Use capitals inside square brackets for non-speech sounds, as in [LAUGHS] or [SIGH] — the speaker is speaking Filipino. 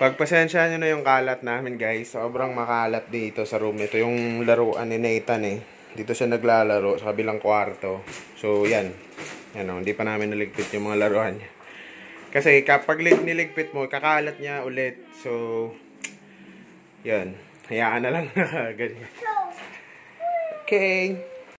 Pagpasensya nyo na yung kalat namin guys. Sobrang makalat dito sa room. Ito yung laruan ni Nathan eh. Dito siya naglalaro sa kabilang kwarto. So yan. Yan o, oh. hindi pa namin naligpit yung mga laruan niya. Kasi kapag niligpit mo, kakalat niya ulit. So, yan. Hayaan na lang. [LAUGHS] Ganyan. Okay.